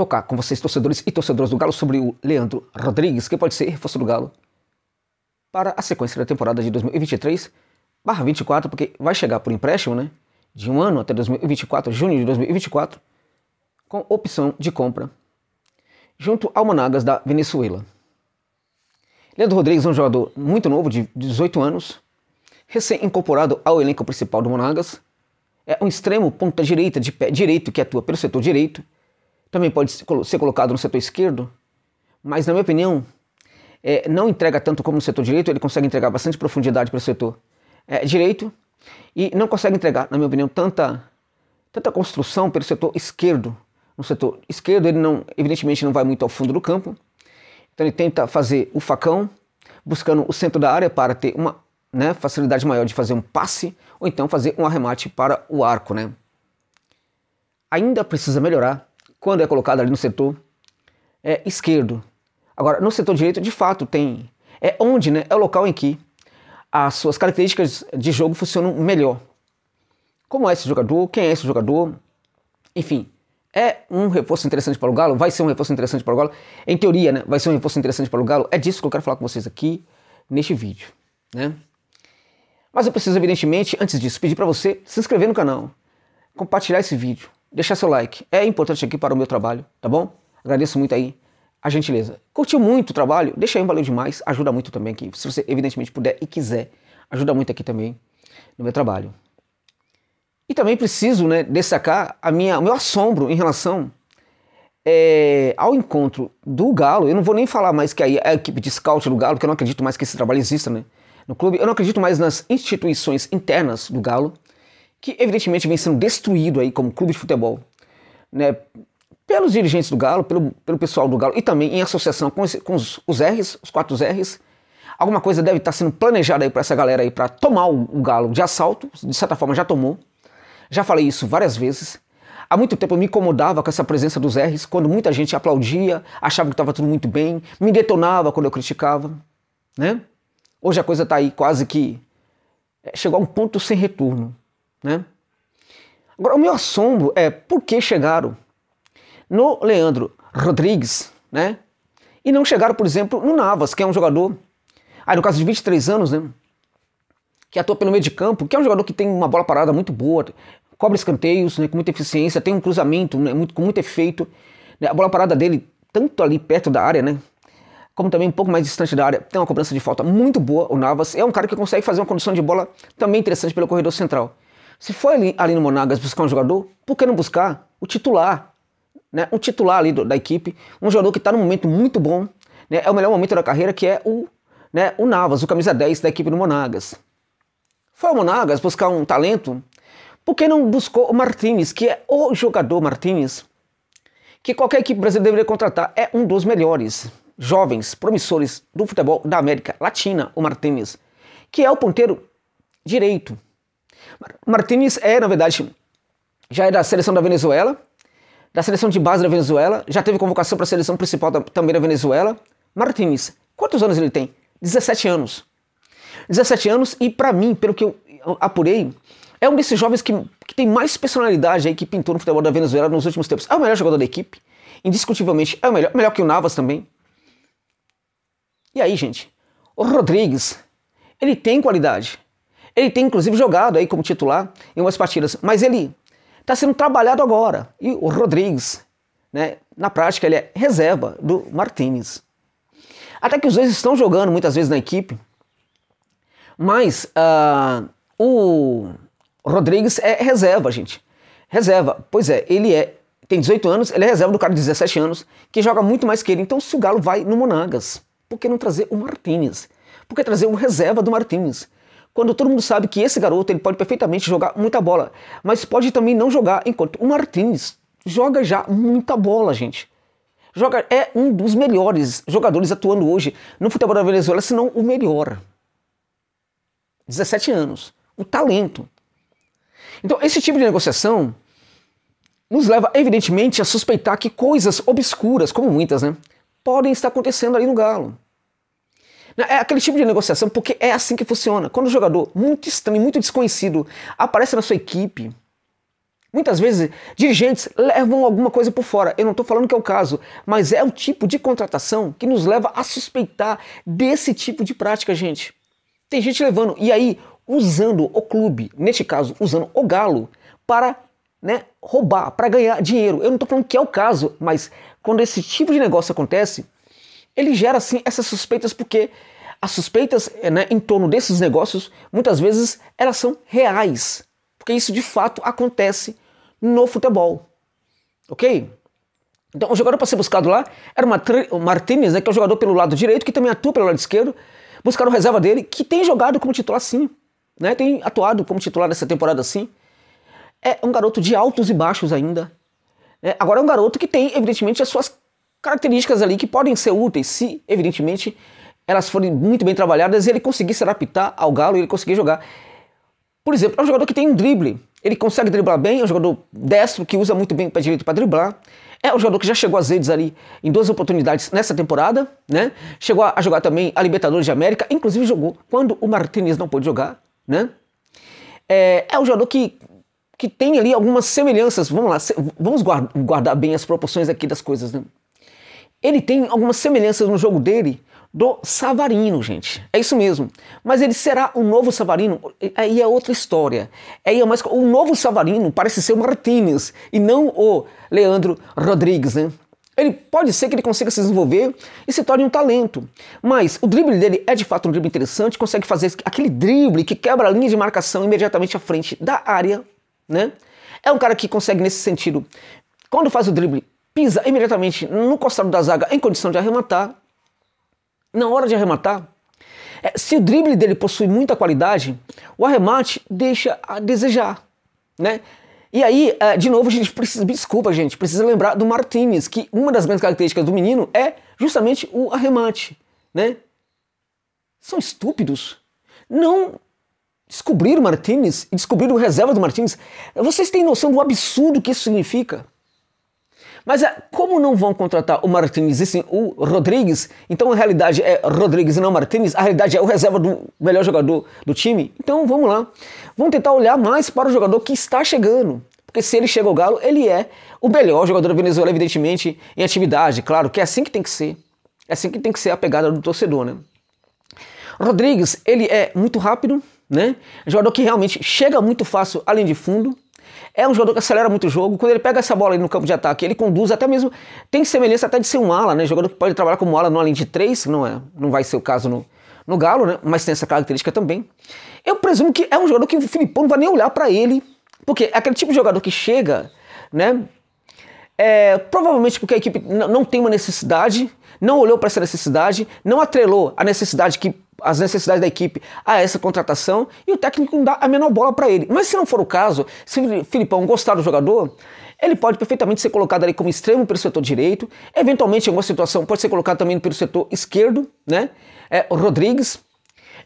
tocar com vocês, torcedores e torcedoras do Galo, sobre o Leandro Rodrigues, que pode ser reforço do Galo para a sequência da temporada de 2023 24, porque vai chegar por empréstimo, né? De um ano até 2024, junho de 2024, com opção de compra, junto ao Monagas da Venezuela. Leandro Rodrigues é um jogador muito novo, de 18 anos, recém-incorporado ao elenco principal do Monagas. É um extremo ponta direita de pé direito que atua pelo setor direito também pode ser colocado no setor esquerdo, mas, na minha opinião, é, não entrega tanto como no setor direito, ele consegue entregar bastante profundidade para o setor é, direito e não consegue entregar, na minha opinião, tanta, tanta construção pelo setor esquerdo. No setor esquerdo, ele não, evidentemente não vai muito ao fundo do campo, então ele tenta fazer o facão, buscando o centro da área para ter uma né, facilidade maior de fazer um passe ou então fazer um arremate para o arco. Né? Ainda precisa melhorar quando é colocado ali no setor é, esquerdo. Agora, no setor direito, de fato, tem. É onde, né? É o local em que as suas características de jogo funcionam melhor. Como é esse jogador? Quem é esse jogador? Enfim, é um reforço interessante para o Galo? Vai ser um reforço interessante para o Galo? Em teoria, né? Vai ser um reforço interessante para o Galo? É disso que eu quero falar com vocês aqui neste vídeo, né? Mas eu preciso, evidentemente, antes disso, pedir para você se inscrever no canal, compartilhar esse vídeo, deixar seu like. É importante aqui para o meu trabalho, tá bom? Agradeço muito aí a gentileza. Curtiu muito o trabalho? Deixa aí, valeu demais. Ajuda muito também aqui. Se você, evidentemente, puder e quiser, ajuda muito aqui também no meu trabalho. E também preciso né, destacar a minha, o meu assombro em relação é, ao encontro do Galo. Eu não vou nem falar mais que a, é a equipe de scout do Galo, porque eu não acredito mais que esse trabalho exista né, no clube. Eu não acredito mais nas instituições internas do Galo que evidentemente vem sendo destruído aí como clube de futebol, né, pelos dirigentes do Galo, pelo, pelo pessoal do Galo e também em associação com, esse, com os, os, R's, os quatro R's. Alguma coisa deve estar sendo planejada aí para essa galera aí para tomar o, o, Galo de assalto, de certa forma já tomou. Já falei isso várias vezes. Há muito tempo eu me incomodava com essa presença dos R's, quando muita gente aplaudia, achava que estava tudo muito bem, me detonava quando eu criticava, né? Hoje a coisa está aí quase que é, chegou a um ponto sem retorno. Né? Agora, o meu assombro é por que chegaram no Leandro Rodrigues, né? E não chegaram, por exemplo, no Navas, que é um jogador, aí no caso de 23 anos, né? Que atua pelo meio de campo, que é um jogador que tem uma bola parada muito boa, cobra escanteios né, com muita eficiência, tem um cruzamento né, muito, com muito efeito. Né, a bola parada dele, tanto ali perto da área, né? Como também um pouco mais distante da área, tem uma cobrança de falta muito boa. O Navas é um cara que consegue fazer uma condução de bola também interessante pelo corredor central. Se foi ali, ali no Monagas buscar um jogador, por que não buscar o titular? Né? Um titular ali do, da equipe, um jogador que está num momento muito bom, né? é o melhor momento da carreira, que é o, né, o Navas, o camisa 10 da equipe do Monagas. Foi o Monagas buscar um talento, por que não buscou o Martínez, que é o jogador Martínez, que qualquer equipe brasileira deveria contratar, é um dos melhores jovens promissores do futebol da América Latina, o Martínez, que é o ponteiro direito Martínez é, na verdade, já é da seleção da Venezuela, da seleção de base da Venezuela, já teve convocação para a seleção principal da, também da Venezuela. Martínez, quantos anos ele tem? 17 anos. 17 anos e para mim, pelo que eu apurei, é um desses jovens que, que tem mais personalidade aí que pintou no futebol da Venezuela nos últimos tempos. É o melhor jogador da equipe, indiscutivelmente é o melhor, melhor que o Navas também. E aí, gente, o Rodrigues, ele tem qualidade. Ele tem inclusive jogado aí como titular em umas partidas, mas ele está sendo trabalhado agora. E o Rodrigues, né, na prática, ele é reserva do Martinez. Até que os dois estão jogando muitas vezes na equipe, mas uh, o Rodrigues é reserva, gente. Reserva, pois é, ele é tem 18 anos, ele é reserva do cara de 17 anos, que joga muito mais que ele. Então, se o Galo vai no Monagas, por que não trazer o Martinez? Por que trazer o reserva do Martinez? Quando todo mundo sabe que esse garoto ele pode perfeitamente jogar muita bola, mas pode também não jogar, enquanto o Martins joga já muita bola, gente. Joga, é um dos melhores jogadores atuando hoje no futebol da Venezuela, se não o melhor. 17 anos. O talento. Então, esse tipo de negociação nos leva, evidentemente, a suspeitar que coisas obscuras, como muitas, né, podem estar acontecendo ali no Galo. Né? É aquele tipo de negociação, porque é assim que funciona. Quando um jogador muito estranho, muito desconhecido, aparece na sua equipe, Muitas vezes, dirigentes levam alguma coisa por fora. Eu não estou falando que é o caso, mas é o tipo de contratação que nos leva a suspeitar desse tipo de prática, gente. Tem gente levando, e aí, usando o clube, neste caso, usando o Galo, para né, roubar, para ganhar dinheiro. Eu não estou falando que é o caso, mas quando esse tipo de negócio acontece, ele gera assim essas suspeitas porque as suspeitas eh, né, em torno desses negócios muitas vezes elas são reais, porque isso de fato acontece no futebol, ok? Então o jogador para ser buscado lá era o Martinez, né, que é o jogador pelo lado direito que também atua pelo lado esquerdo, buscaram reserva dele que tem jogado como titular sim, né, tem atuado como titular nessa temporada sim. É um garoto de altos e baixos ainda. Né? Agora é um garoto que tem evidentemente as suas características ali que podem ser úteis, se evidentemente elas forem muito bem trabalhadas e ele conseguir se adaptar ao Galo e ele conseguir jogar. Por exemplo, é um jogador que tem um drible, ele consegue driblar bem, é um jogador destro que usa muito bem o pé direito para driblar. É um jogador que já chegou às redes ali em duas oportunidades nessa temporada, né? Chegou a jogar também a Libertadores de América, inclusive jogou quando o Martinez não pôde jogar, né? É, é um jogador que, que tem ali algumas semelhanças, vamos lá, vamos guardar bem as proporções aqui das coisas, né? Ele tem algumas semelhanças no jogo dele do Savarino, gente. É isso mesmo. Mas ele será o novo Savarino? Aí é outra história. Aí é mais... O novo Savarino parece ser o Martínez e não o Leandro Rodrigues, né? Ele pode ser que ele consiga se desenvolver e se torne um talento. Mas o drible dele é de fato um drible interessante, consegue fazer aquele drible que quebra a linha de marcação imediatamente à frente da área, né? É um cara que consegue nesse sentido. Quando faz o drible pisa imediatamente no costado da zaga em condição de arrematar. Na hora de arrematar, é, se o drible dele possui muita qualidade, o arremate deixa a desejar, né? E aí, é, de novo, a gente precisa, desculpa, gente, precisa lembrar do Martinez, que uma das grandes características do menino é justamente o arremate, né? São estúpidos. Não descobrir o Martinez e descobrir o reserva do Martinez. Vocês têm noção do absurdo que isso significa? Mas é, como não vão contratar o Martins e sim o Rodrigues? Então a realidade é Rodrigues e não Martins? A realidade é o reserva do melhor jogador do time? Então vamos lá. Vamos tentar olhar mais para o jogador que está chegando. Porque se ele chega ao Galo, ele é o melhor jogador da Venezuela, evidentemente, em atividade. Claro que é assim que tem que ser. É assim que tem que ser a pegada do torcedor, né? Rodrigues, ele é muito rápido, né? É jogador que realmente chega muito fácil além de fundo. É um jogador que acelera muito o jogo. Quando ele pega essa bola no campo de ataque, ele conduz até mesmo. Tem semelhança até de ser um ala, né? Jogador que pode trabalhar como ala no além de três, não, é, não vai ser o caso no, no Galo, né? Mas tem essa característica também. Eu presumo que é um jogador que o Filipão não vai nem olhar para ele, porque é aquele tipo de jogador que chega, né? É, provavelmente porque a equipe não tem uma necessidade, não olhou para essa necessidade, não atrelou a necessidade que as necessidades da equipe a essa contratação e o técnico não dá a menor bola para ele. Mas se não for o caso, se o Filipão gostar do jogador, ele pode perfeitamente ser colocado ali como extremo pelo setor direito, eventualmente em alguma situação pode ser colocado também pelo setor esquerdo, né? É, Rodrigues.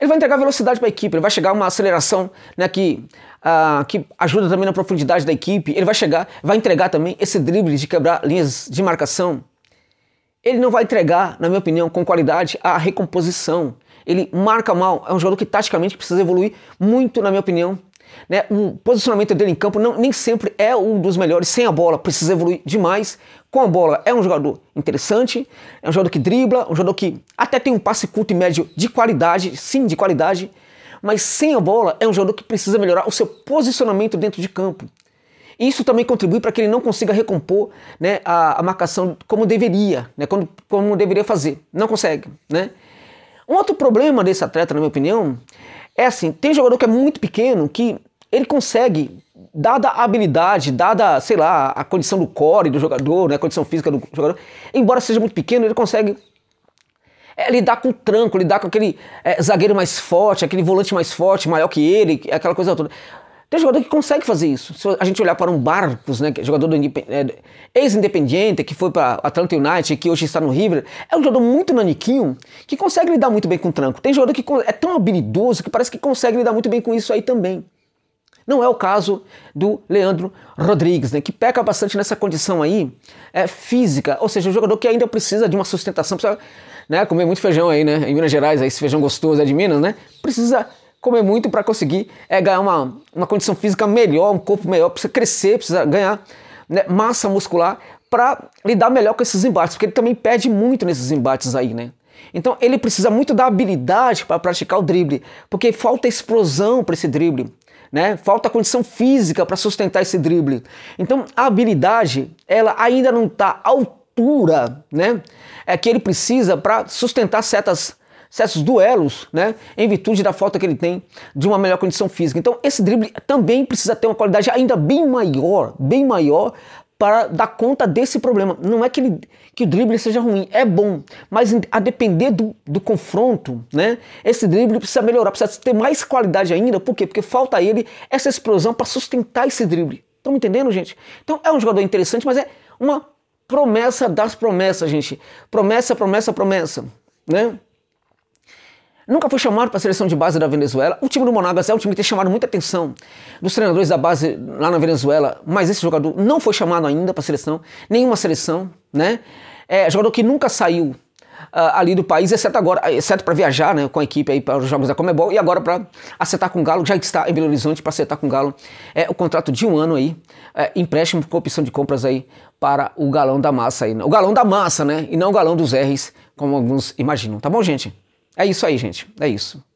Ele vai entregar velocidade para a equipe, ele vai chegar uma aceleração né, que, uh, que ajuda também na profundidade da equipe, ele vai chegar, vai entregar também esse drible de quebrar linhas de marcação, ele não vai entregar, na minha opinião, com qualidade a recomposição. Ele marca mal, é um jogador que taticamente precisa evoluir muito, na minha opinião. Né? O posicionamento dele em campo não, nem sempre é um dos melhores. Sem a bola, precisa evoluir demais. Com a bola, é um jogador interessante, é um jogador que dribla, um jogador que até tem um passe curto e médio de qualidade, sim, de qualidade. Mas sem a bola, é um jogador que precisa melhorar o seu posicionamento dentro de campo. Isso também contribui para que ele não consiga recompor né, a, a, marcação como deveria, né, como, como deveria fazer. Não consegue. Né? Um outro problema desse atleta, na minha opinião, é assim: tem jogador que é muito pequeno que ele consegue, dada a habilidade, dada, sei lá, a condição do core do jogador, né, a condição física do jogador, embora seja muito pequeno, ele consegue é lidar com o tranco, lidar com aquele é, zagueiro mais forte, aquele volante mais forte, maior que ele, é aquela coisa toda. Tem jogador que consegue fazer isso. Se a gente olhar para um Barcos, né, que é jogador do é, ex independente que foi para Atlanta United, que hoje está no River, é um jogador muito naniquinho, que consegue lidar muito bem com o tranco. Tem jogador que é tão habilidoso que parece que consegue lidar muito bem com isso aí também. Não é o caso do Leandro Rodrigues, né, que peca bastante nessa condição aí é, física, ou seja, um jogador que ainda precisa de uma sustentação, precisa né, comer muito feijão aí, né, em Minas Gerais, aí, esse feijão gostoso é de Minas, né, precisa comer muito para conseguir é, ganhar uma, uma condição física melhor, um corpo melhor, precisa crescer, precisa ganhar né, massa muscular para lidar melhor com esses embates, porque ele também perde muito nesses embates aí, né? Então ele precisa muito da habilidade para praticar o drible, porque falta explosão para esse drible, né? Falta condição física para sustentar esse drible. Então a habilidade, ela ainda não está à altura, né? É que ele precisa para sustentar certas certos duelos, né, em virtude da falta que ele tem de uma melhor condição física. Então, esse drible também precisa ter uma qualidade ainda bem maior, bem maior para dar conta desse problema. Não é que, ele, que o drible seja ruim, é bom, mas a depender do, do confronto, né? Esse drible precisa melhorar, precisa ter mais qualidade ainda. Por quê? Porque falta ele essa explosão para sustentar esse drible. Estão me entendendo, gente? Então é um jogador interessante, mas é uma promessa das promessas, gente. Promessa, promessa, promessa, né? Nunca foi chamado para a seleção de base da Venezuela. O time do Monagas é um time que tem chamado muita atenção dos treinadores da base lá na Venezuela, mas esse jogador não foi chamado ainda para a seleção, nenhuma seleção, né? É jogador que nunca saiu uh, ali do país, exceto agora, exceto para viajar, né, com a equipe aí para os jogos da Comebol e agora para acertar com o Galo, já está em Belo Horizonte para acertar com o Galo é o contrato de um ano aí, é, empréstimo com opção de compras aí para o Galão da Massa aí, o Galão da Massa, né? E não o Galão dos R's, como alguns imaginam, tá bom, gente? É isso aí, gente. É isso.